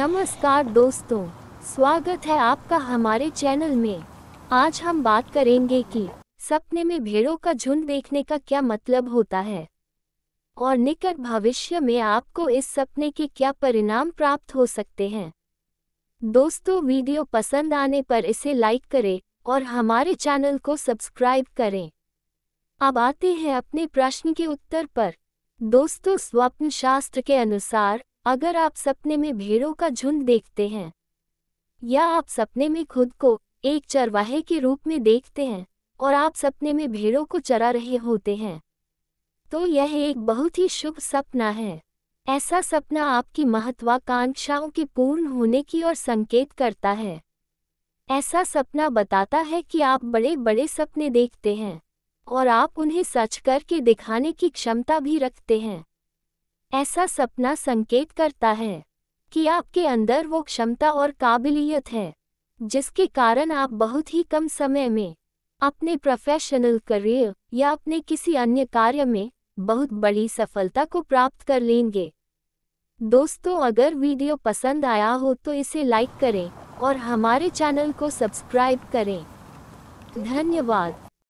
नमस्कार दोस्तों स्वागत है आपका हमारे चैनल में आज हम बात करेंगे कि सपने में भेड़ों का झुंड देखने का क्या मतलब होता है और निकट भविष्य में आपको इस सपने के क्या परिणाम प्राप्त हो सकते हैं दोस्तों वीडियो पसंद आने पर इसे लाइक करें और हमारे चैनल को सब्सक्राइब करें अब आते हैं अपने प्रश्न के उत्तर पर दोस्तों स्वप्न शास्त्र के अनुसार अगर आप सपने में भेड़ों का झुंड देखते हैं या आप सपने में खुद को एक चरवाहे के रूप में देखते हैं और आप सपने में भेड़ों को चरा रहे होते हैं तो यह एक बहुत ही शुभ सपना है ऐसा सपना आपकी महत्वाकांक्षाओं के पूर्ण होने की ओर संकेत करता है ऐसा सपना बताता है कि आप बड़े बड़े सपने देखते हैं और आप उन्हें सच करके दिखाने की क्षमता भी रखते हैं ऐसा सपना संकेत करता है कि आपके अंदर वो क्षमता और काबिलियत है जिसके कारण आप बहुत ही कम समय में अपने प्रोफेशनल करियर या अपने किसी अन्य कार्य में बहुत बड़ी सफलता को प्राप्त कर लेंगे दोस्तों अगर वीडियो पसंद आया हो तो इसे लाइक करें और हमारे चैनल को सब्सक्राइब करें धन्यवाद